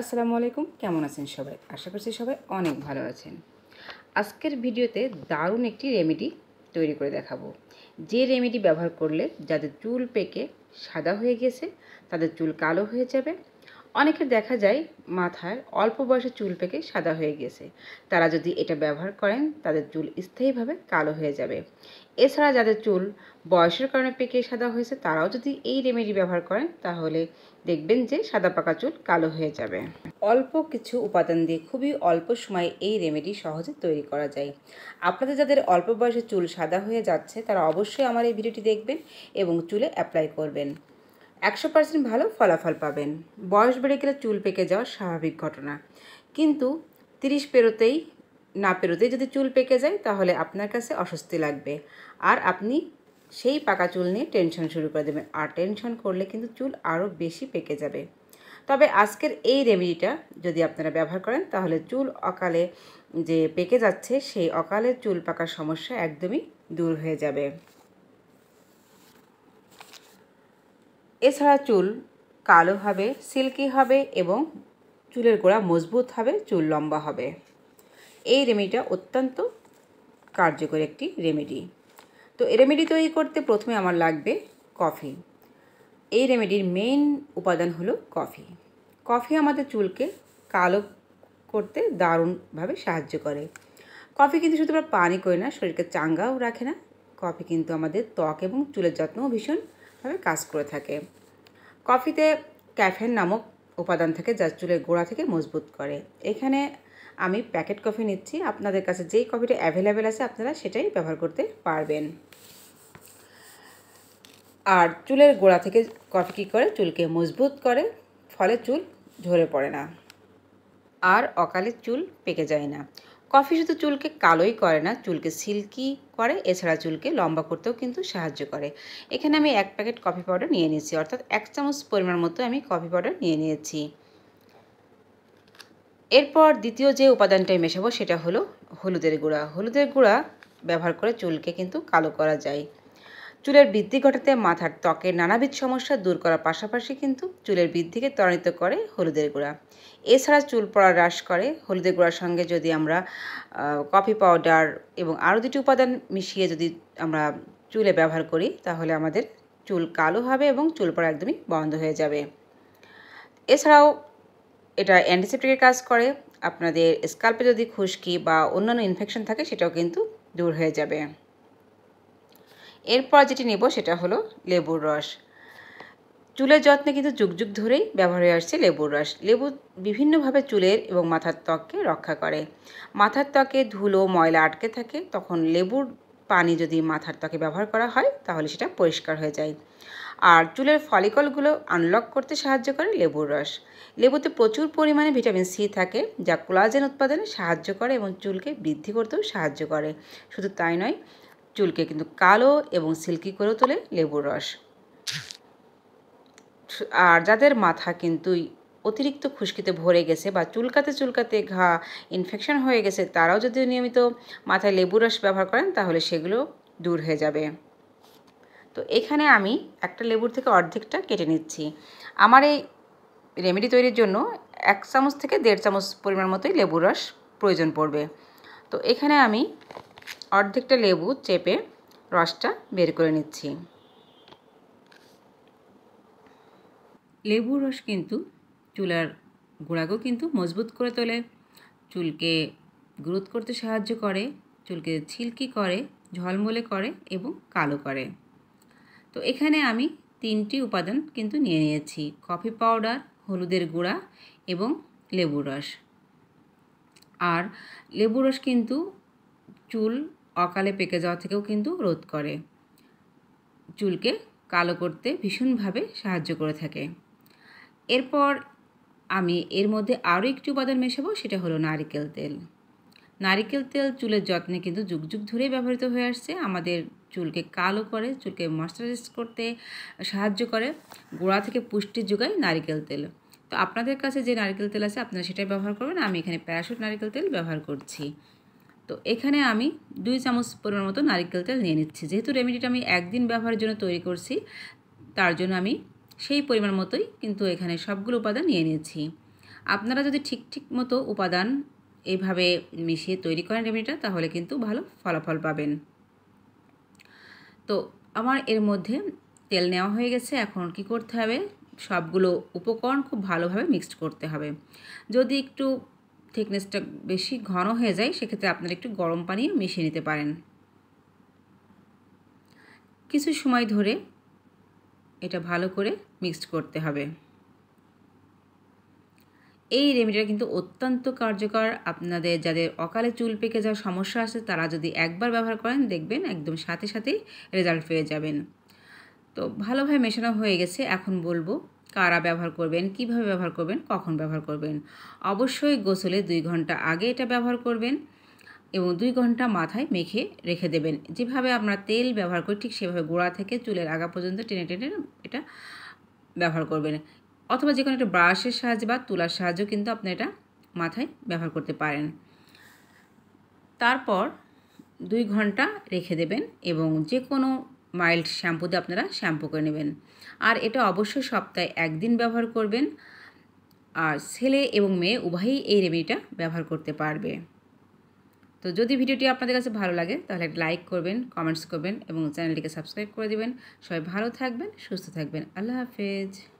আসসালামু আলাইকুম কেমন আছেন সবাই আশা করছি সবাই অনেক ভালো আছেন আজকের ভিডিওতে দারুণ একটি রেমেডি তৈরি করে দেখাবো যে রেমেডি ব্যবহার করলে যাদের চুল পেকে সাদা হয়ে গেছে তাদের চুল কালো হয়ে যাবে অনেকের দেখা যায় মাথায় অল্প বয়সে চুল পেকে সাদা হয়ে গেছে তারা যদি এটা ব্যবহার করেন তাদের চুল স্থায়ীভাবে কালো হয়ে যাবে এছাড়া যাদের চুল বয়সের কারণে পেকে সাদা হয়েছে তারাও যদি এই রেমেডি ব্যবহার করেন তাহলে দেখবেন যে সাদা পাকা চুল কালো হয়ে যাবে অল্প কিছু উপাদান দিয়ে খুবই অল্প সময়ে এই রেমেডি সহজে তৈরি করা যায় আপনাদের যাদের অল্প বয়সে চুল সাদা হয়ে যাচ্ছে তারা অবশ্যই আমার এই ভিডিওটি দেখবেন এবং চুলে অ্যাপ্লাই করবেন একশো পার্সেন্ট ভালো ফলাফল পাবেন বয়স বেড়ে গেলে চুল পেকে যাওয়া স্বাভাবিক ঘটনা কিন্তু তিরিশ পেরোতেই না পেরোতেই যদি চুল পেকে যায় তাহলে আপনার কাছে অস্বস্তি লাগবে আর আপনি সেই পাকা চুল নিয়ে টেনশন শুরু করে দেবেন আর টেনশন করলে কিন্তু চুল আরও বেশি পেকে যাবে তবে আজকের এই রেমেডিটা যদি আপনারা ব্যবহার করেন তাহলে চুল অকালে যে পেকে যাচ্ছে সেই অকালে চুল পাকার সমস্যা একদমই দূর হয়ে যাবে এছাড়া চুল কালো হবে সিল্কি হবে এবং চুলের গোড়া মজবুত হবে চুল লম্বা হবে এই রেমেডিটা অত্যন্ত কার্যকর একটি রেমেডি তো এই রেমেডি তৈরি করতে প্রথমে আমার লাগবে কফি এই রেমেডির মেইন উপাদান হলো কফি কফি আমাদের চুলকে কালো করতে দারুণভাবে সাহায্য করে কফি কিন্তু শুধু পানি করে না শরীরকে চাঙ্গাও রাখে না কফি কিন্তু আমাদের ত্বক এবং চুলের যত্নও ভীষণ ভাবে কাজ করে থাকে কফিতে ক্যাফেন নামক উপাদান থাকে যা চুলের গোড়া থেকে মজবুত করে এখানে আমি প্যাকেট কফি নিচ্ছি আপনাদের কাছে যেই কফিটা অ্যাভেলেবেল আছে আপনারা সেটাই ব্যবহার করতে পারবেন আর চুলের গোড়া থেকে কফি কী করে চুলকে মজবুত করে ফলে চুল ঝরে পড়ে না আর অকালে চুল পেকে যায় না কফি শুধু চুলকে কালোই করে না চুলকে সিল্কি করে এছাড়া চুলকে লম্বা করতেও কিন্তু সাহায্য করে এখানে আমি এক প্যাকেট কফি পাউডার নিয়ে নিয়েছি অর্থাৎ এক চামচ পরিমাণ মতো আমি কফি পাউডার নিয়ে নিয়েছি এরপর দ্বিতীয় যে উপাদানটাই মেশাবো সেটা হলো হলুদের গুঁড়া হলুদের গুঁড়া ব্যবহার করে চুলকে কিন্তু কালো করা যায় চুলের বৃদ্ধি ঘটাতে মাথার ত্বকের নানাবিধ সমস্যা দূর করার পাশাপাশি কিন্তু চুলের বৃদ্ধিকে ত্বরান্বিত করে হলুদের গুঁড়া এছাড়া চুল পড়া হ্রাস করে হলুদের গুঁড়ার সঙ্গে যদি আমরা কফি পাউডার এবং আরও দুটি উপাদান মিশিয়ে যদি আমরা চুলে ব্যবহার করি তাহলে আমাদের চুল কালো হবে এবং চুল পড়া একদমই বন্ধ হয়ে যাবে এছাড়াও এটা অ্যান্টিসেপ্টিকের কাজ করে আপনাদের স্কাল্পে যদি খুশকি বা অন্যান্য ইনফেকশন থাকে সেটাও কিন্তু দূর হয়ে যাবে এরপর যেটি নেব সেটা হলো লেবুর রস চুলের যত্নে কিন্তু যুগ যুগ ধরেই ব্যবহার হয়ে আসছে লেবুর রস লেবু বিভিন্নভাবে চুলের এবং মাথার ত্বককে রক্ষা করে মাথার ত্বকে ধুলো ময়লা আটকে থাকে তখন লেবুর পানি যদি মাথার ত্বকে ব্যবহার করা হয় তাহলে সেটা পরিষ্কার হয়ে যায় আর চুলের ফলিকলগুলো আনলক করতে সাহায্য করে লেবুর রস লেবুতে প্রচুর পরিমাণে ভিটামিন সি থাকে যা কোলাজেন উৎপাদনে সাহায্য করে এবং চুলকে বৃদ্ধি করতেও সাহায্য করে শুধু তাই নয় চুলকে কিন্তু কালো এবং সিল্কি করে তোলে লেবুর রস আর যাদের মাথা কিন্তু অতিরিক্ত খুশকিতে ভরে গেছে বা চুলকাতে চুলকাতে ঘা ইনফেকশন হয়ে গেছে তারাও যদি নিয়মিত মাথায় লেবুর রস ব্যবহার করেন তাহলে সেগুলো দূর হয়ে যাবে তো এখানে আমি একটা লেবুর থেকে অর্ধেকটা কেটে নিচ্ছি আমার এই রেমেডি তৈরির জন্য এক চামচ থেকে দেড় চামচ পরিমাণ মতোই লেবুর রস প্রয়োজন পড়বে তো এখানে আমি অর্ধেকটা লেবু চেপে রসটা বের করে নিচ্ছি লেবুর রস কিন্তু চুলার গোড়াকেও কিন্তু মজবুত করে তোলে চুলকে গ্রোথ করতে সাহায্য করে চুলকে ছিলকি করে ঝলমলে করে এবং কালো করে তো এখানে আমি তিনটি উপাদান কিন্তু নিয়ে নিয়েছি কফি পাউডার হলুদের গুঁড়া এবং লেবু রস আর লেবু রস কিন্তু চুল অকালে পেকে যাওয়া থেকেও কিন্তু রোধ করে চুলকে কালো করতে ভীষণভাবে সাহায্য করে থাকে এরপর আমি এর মধ্যে আরও একটি উপাদান মেশাবো সেটা হলো নারিকেল তেল নারিকেল তেল চুলের যত্নে কিন্তু যুগ যুগ ধরেই ব্যবহৃত হয়ে আসছে আমাদের চুলকে কালো করে চুলকে ময়শ্চারাইজ করতে সাহায্য করে গোড়া থেকে পুষ্টি যোগায় নারিকেল তেল তো আপনাদের কাছে যে নারিকেল তেল আছে আপনারা সেটাই ব্যবহার করবেন আমি এখানে প্যারাশুট নারিকেল তেল ব্যবহার করছি তো এখানে আমি দুই চামচ পরিমাণ মতো নারিকেল তেল নিয়ে নিচ্ছি যেহেতু রেমেডিটা আমি একদিন ব্যবহারের জন্য তৈরি করছি তার জন্য আমি সেই পরিমাণ মতোই কিন্তু এখানে সবগুলো উপাদান নিয়ে নিয়েছি আপনারা যদি ঠিক ঠিক মতো উপাদান এইভাবে মিশিয়ে তৈরি করেন রেমেডিটা তাহলে কিন্তু ভালো ফলাফল পাবেন তো আমার এর মধ্যে তেল নেওয়া হয়ে গেছে এখন কি করতে হবে সবগুলো উপকরণ খুব ভালোভাবে মিক্সড করতে হবে যদি একটু থিকনেসটা বেশি ঘন হয়ে যায় সেক্ষেত্রে আপনারা একটু গরম পানি মিশিয়ে নিতে পারেন কিছু সময় ধরে এটা ভালো করে মিক্সড করতে হবে এই রেমেডিটা কিন্তু অত্যন্ত কার্যকর আপনাদের যাদের অকালে চুল পেকে যাওয়ার সমস্যা আছে তারা যদি একবার ব্যবহার করেন দেখবেন একদম সাথে সাথেই রেজাল্ট পেয়ে যাবেন তো ভালোভাবে মেশানো হয়ে গেছে এখন বলবো কারা ব্যবহার করবেন কিভাবে ব্যবহার করবেন কখন ব্যবহার করবেন অবশ্যই গোসলে দুই ঘন্টা আগে এটা ব্যবহার করবেন এবং দুই ঘন্টা মাথায় মেখে রেখে দেবেন যেভাবে আমরা তেল ব্যবহার করি ঠিক সেভাবে গোড়া থেকে চুলের আগা পর্যন্ত টেনে টেনে এটা ব্যবহার করবেন অথবা যে কোনো একটা ব্রাশের সাহায্যে বা তুলার সাহায্যেও কিন্তু আপনি এটা মাথায় ব্যবহার করতে পারেন তারপর দুই ঘন্টা রেখে দেবেন এবং যে কোনো মাইল্ড শ্যাম্পু দিয়ে আপনারা শ্যাম্পু করে নেবেন আর এটা অবশ্যই সপ্তাহে একদিন ব্যবহার করবেন আর ছেলে এবং মেয়ে উভয়ই এই রেমেডিটা ব্যবহার করতে পারবে তো যদি ভিডিওটি আপনাদের কাছে ভালো লাগে তাহলে লাইক করবেন কমেন্টস করবেন এবং চ্যানেলটিকে সাবস্ক্রাইব করে দেবেন সবাই ভালো থাকবেন সুস্থ থাকবেন আল্লাহ হাফেজ